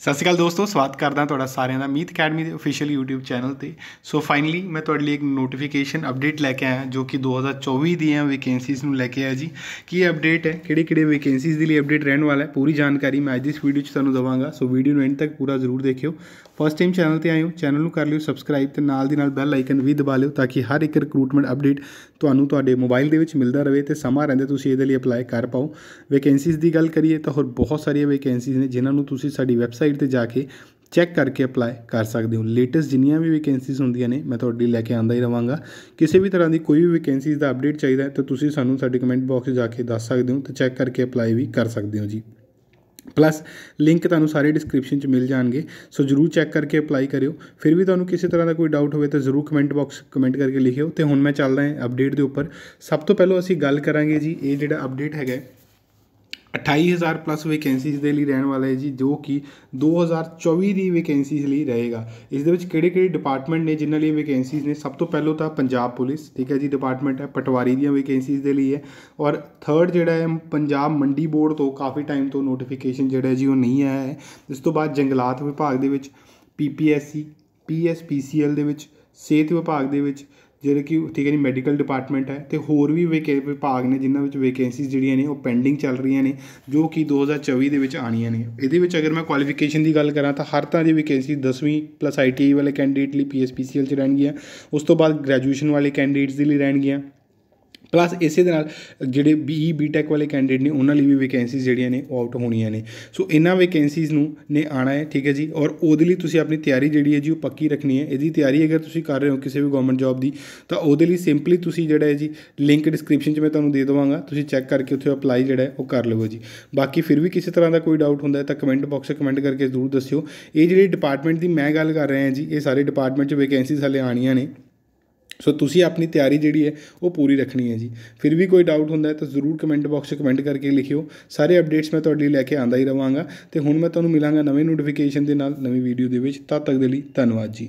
ਸਤਿ ਸ਼੍ਰੀ ਅਕਾਲ ਦੋਸਤੋ ਸਵਾਗਤ ਕਰਦਾ ਤੁਹਾਡਾ ਸਾਰਿਆਂ ਦਾ ਮੀਤ ਅਕੈਡਮੀ ਦੇ ਅਫੀਸ਼ੀਅਲ YouTube ਚੈਨਲ ਤੇ ਸੋ ਫਾਈਨਲੀ ਮੈਂ ਤੁਹਾਡੇ ਲਈ ਇੱਕ ਨੋਟੀਫਿਕੇਸ਼ਨ ਅਪਡੇਟ ਲੈ ਕੇ ਆਇਆ ਜੋ ਕਿ 2024 ਦੀਆਂ ਵੈਕੈਂਸੀਜ਼ ਨੂੰ ਲੈ ਕੇ ਆਇਆ ਜੀ ਕੀ ਅਪਡੇਟ ਹੈ ਕਿਹੜੇ ਕਿਹੜੇ ਵੈਕੈਂਸੀਜ਼ ਦੇ ਲਈ ਅਪਡੇਟ ਰਹਿਣ ਵਾਲਾ ਹੈ ਪੂਰੀ ਜਾਣਕਾਰੀ ਮੈਂ ਅੱਜ ਇਸ ਵੀਡੀਓ 'ਚ ਤੁਹਾਨੂੰ ਦਵਾਂਗਾ ਸੋ ਵੀਡੀਓ ਨੂੰ ਐਂਡ ਤੱਕ ਪੂਰਾ ਜ਼ਰੂਰ ਦੇਖਿਓ ਫਸਟ ਟਾਈਮ ਚੈਨਲ ਤੇ ਆਏ ਹੋ ਚੈਨਲ ਨੂੰ ਕਰ ਲਿਓ ਸਬਸਕ੍ਰਾਈਬ ਤੇ ਨਾਲ ਦੀ ਨਾਲ ਬੈਲ ਆਈਕਨ ਵੀ ਦਬਾ ਲਿਓ ਤਾਂ ਕਿ ਹਰ ਇੱਕ ਰਿਕਰੂਟਮੈਂਟ ਅਪਡੇਟ ਤੁਹਾਨੂੰ ਤੁਹਾਡੇ ਮੋਬਾਈਲ ਦੇ ਵਿੱਚ ਮਿਲਦਾ ਰਹੇ ਤੇ ਸਮਾਂ ਰਹਿੰਦੇ ਤੁਸੀਂ ਇਹਦੇ ਲਈ ਅਪਲਾਈ ਕਰ ਪਾਓ ਵੈਕੈਂਸੀਜ਼ ਦੀ ਗੱਲ ਕਰੀਏ ਤਾਂ ਹੋਰ ਬਹੁਤ ਸਾਰੀਆਂ ਵੈਕੈਂਸੀਜ਼ ਨੇ ਜਿਨ੍ਹਾਂ ਨੂੰ ਤੁਸੀਂ ਸਾਡੀ ਵੈਬਸਾਈਟ ਵੈਬਸਾਈਟ ਤੇ ਜਾ ਕੇ ਚੈੱਕ ਕਰਕੇ ਅਪਲਾਈ ਕਰ ਸਕਦੇ ਹੋ ਲੇਟੈਸਟ ਜਿੰਨੀਆਂ ਵੀ ਵੈਕੈਂਸੀਜ਼ ਹੁੰਦੀਆਂ ਨੇ ਮੈਂ ਤੁਹਾਡੇ ਲੈ ਕੇ ਆਂਦਾ ਹੀ ਰਵਾਂਗਾ ਕਿਸੇ ਵੀ ਤਰ੍ਹਾਂ ਦੀ ਕੋਈ ਵੀ ਵੈਕੈਂਸੀਜ਼ ਦਾ ਅਪਡੇਟ ਚਾਹੀਦਾ ਹੈ ਤਾਂ ਤੁਸੀਂ ਸਾਨੂੰ ਸਾਡੇ ਕਮੈਂਟ ਬਾਕਸ ਜਾ ਕੇ ਦੱਸ ਸਕਦੇ ਹੋ ਤੇ ਚੈੱਕ ਕਰਕੇ ਅਪਲਾਈ ਵੀ ਕਰ ਸਕਦੇ ਹੋ ਜੀ ਪਲੱਸ ਲਿੰਕ ਤੁਹਾਨੂੰ ਸਾਰੇ ਡਿਸਕ੍ਰਿਪਸ਼ਨ 'ਚ ਮਿਲ ਜਾਣਗੇ ਸੋ ਜਰੂਰ ਚੈੱਕ ਕਰਕੇ ਅਪਲਾਈ ਕਰਿਓ ਫਿਰ ਵੀ ਤੁਹਾਨੂੰ ਕਿਸੇ ਤਰ੍ਹਾਂ ਦਾ ਕੋਈ ਡਾਊਟ ਹੋਵੇ ਤਾਂ ਜਰੂਰ ਕਮੈਂਟ ਬਾਕਸ ਕਮੈਂਟ ਕਰਕੇ ਲਿਖਿਓ ਤੇ ਹੁਣ ਮੈਂ ਚੱਲਦਾ ਹਾਂ ਅਪਡੇਟ ਦੇ ਉੱਪਰ ਸਭ ਤੋਂ ਪਹਿਲਾਂ ਅਸੀਂ ਗੱਲ ਕਰਾਂਗੇ ਜੀ ਇਹ ਜਿਹੜਾ ਅਪਡੇਟ ਹੈਗਾ 28000 ਪਲੱਸ ਵੈਕੈਂਸੀਜ਼ ਦੇ ਲਈ ਰਹਿਣ ਵਾਲਾ ਹੈ ਜੀ ਜੋ ਕਿ 2024 ਦੀ ਵੈਕੈਂਸੀਜ਼ ਲਈ ਰਹੇਗਾ ਇਸ ਦੇ ਵਿੱਚ ਕਿਹੜੇ ਕਿਹੜੇ ਡਿਪਾਰਟਮੈਂਟ ਨੇ ਜਿਨ੍ਹਾਂ ਲਈ ਵੈਕੈਂਸੀਜ਼ ਨੇ ਸਭ ਤੋਂ ਪਹਿਲੋ ਤਾਂ ਪੰਜਾਬ ਪੁਲਿਸ ਠੀਕ ਹੈ ਜੀ ਡਿਪਾਰਟਮੈਂਟ ਹੈ ਪਟਵਾਰੀ ਦੀਆਂ ਵੈਕੈਂਸੀਜ਼ ਦੇ ਲਈ ਹੈ ਔਰ ਥਰਡ ਜਿਹੜਾ ਹੈ ਪੰਜਾਬ ਮੰਡੀ ਬੋਰਡ ਤੋਂ ਕਾਫੀ ਟਾਈਮ ਤੋਂ ਨੋਟੀਫਿਕੇਸ਼ਨ ਜਿਹੜਾ ਜੀ ਉਹ ਨਹੀਂ ਆਇਆ ਹੈ ਇਸ ਤੋਂ ਬਾਅਦ ਜੰਗਲਾਤ ਵਿਭਾਗ ਦੇ ਵਿੱਚ ਪੀਪੀਐਸਸੀ ਪੀਐਸਪੀਸੀਐਲ ਦੇ ਵਿੱਚ ਸਿਹਤ ਵਿਭਾਗ ਦੇ ਵਿੱਚ ਜਿਹੜੇ ਕਿ ਠੀਕ ਹੈ ਨਹੀਂ ਮੈਡੀਕਲ ਡਿਪਾਰਟਮੈਂਟ ਹੈ ਤੇ ਹੋਰ ਵੀ ਵਿਭਾਗ ਨੇ ਜਿਨ੍ਹਾਂ ਵਿੱਚ ਵੈਕੈਂਸੀਜ਼ ਜਿਹੜੀਆਂ ਨੇ ਉਹ ਪੈਂਡਿੰਗ ਚੱਲ ਰਹੀਆਂ ਨੇ ਜੋ ਕਿ 2024 ਦੇ ਵਿੱਚ ਆਣੀਆਂ ਨੇ ਇਹਦੇ ਵਿੱਚ ਅਗਰ ਮੈਂ ਕੁਆਲੀਫਿਕੇਸ਼ਨ ਦੀ ਗੱਲ ਕਰਾਂ ਤਾਂ ਹਰ ਤਰ੍ਹਾਂ ਦੀ ਵੈਕੈਂਸੀ 10ਵੀਂ ਪਲੱਸ ਆਈਟੀਆਈ ਵਾਲੇ ਕੈਂਡੀਡੇਟ ਲਈ ਪੀਐਸਪੀਸੀਐਲ 'ਚ ਰਹਿਣਗੀਆਂ ਉਸ ਤੋਂ ਬਾਅਦ ਗ੍ਰੈਜੂਏਸ਼ਨ ਵਾਲੇ ਕੈਂਡੀਡੇਟਸ ਦੇ ਲਈ ਰਹਿਣਗੀਆਂ ਪਲੱਸ ਇਸੇ ਦੇ ਨਾਲ ਜਿਹੜੇ ਬੀਈ ਬੀਟੈਕ e, ਵਾਲੇ ਕੈਂਡੀਡੇਟ ਨੇ ਉਹਨਾਂ ਲਈ ਵੀ ਵੈਕੈਂਸੀਜ਼ ਜਿਹੜੀਆਂ ਨੇ ਉਹ ਆਊਟ ਹੋਣੀਆਂ ਨੇ ਸੋ ਇਹਨਾਂ ਵੈਕੈਂਸੀਜ਼ ਨੂੰ ਨੇ ਆਣਾ ਹੈ ਠੀਕ ਹੈ ਜੀ ਔਰ ਉਹਦੇ ਲਈ ਤੁਸੀਂ ਆਪਣੀ ਤਿਆਰੀ ਜਿਹੜੀ ਹੈ ਜੀ ਉਹ ਪੱਕੀ ਰੱਖਣੀ ਹੈ ਇਹਦੀ ਤਿਆਰੀ ਅਗਰ ਤੁਸੀਂ ਕਰ ਰਹੇ ਹੋ ਕਿਸੇ ਵੀ ਗਵਰਨਮੈਂਟ ਜੌਬ ਦੀ ਤਾਂ ਉਹਦੇ ਲਈ ਸਿੰਪਲੀ ਤੁਸੀਂ ਜਿਹੜਾ ਹੈ ਜੀ ਲਿੰਕ ਡਿਸਕ੍ਰਿਪਸ਼ਨ 'ਚ ਮੈਂ ਤੁਹਾਨੂੰ ਦੇ ਦਵਾਂਗਾ ਤੁਸੀਂ ਚੈੱਕ ਕਰਕੇ ਉੱਥੇ ਅਪਲਾਈ ਜਿਹੜਾ ਹੈ ਉਹ ਕਰ ਲਵੋ ਜੀ ਬਾਕੀ ਫਿਰ ਵੀ ਕਿਸੇ ਤਰ੍ਹਾਂ ਦਾ ਕੋਈ ਡਾਊਟ ਹੁੰਦਾ ਹੈ ਤਾਂ ਕਮੈਂਟ ਬਾਕਸ 'ਚ ਕਮੈਂਟ ਕਰਕੇ ਜ਼ਰੂਰ ਦੱਸਿਓ ਇਹ ਜਿਹੜੀ ਡਿਪਾਰਟਮੈਂਟ ਦੀ ਮੈਂ ਗੱਲ ਕਰ ਰਿਹਾ ਹਾਂ ਜੀ ਇਹ ਸਾਰੇ ਡਿਪਾਰਟਮੈਂਟ 'ਚ ਵੈਕੈਂਸੀਜ਼ ਹਲੇ ਆਣੀਆਂ ਨੇ ਸੋ ਤੁਸੀਂ ਆਪਣੀ ਤਿਆਰੀ ਜਿਹੜੀ ਹੈ ਉਹ ਪੂਰੀ ਰੱਖਣੀ ਹੈ ਜੀ ਫਿਰ ਵੀ ਕੋਈ ਡਾਊਟ ਹੁੰਦਾ ਹੈ ਤਾਂ ਜ਼ਰੂਰ ਕਮੈਂਟ ਬਾਕਸ 'ਚ ਕਮੈਂਟ ਕਰਕੇ ਲਿਖਿਓ ਸਾਰੇ ਅਪਡੇਟਸ ਮੈਂ ਤੁਹਾਡੇ ਲਈ ਲੈ ਕੇ ਆਂਦਾ ਹੀ ਰਵਾਂਗਾ ਤੇ ਹੁਣ ਮੈਂ ਤੁਹਾਨੂੰ ਮਿਲਾਂਗਾ ਨਵੇਂ ਨੋਟੀਫਿਕੇਸ਼ਨ ਦੇ ਨਾਲ ਨਵੀਂ ਵੀਡੀਓ ਦੇ ਵਿੱਚ ਤਦ ਤੱਕ ਦੇ ਲਈ ਧੰਨਵਾਦ ਜੀ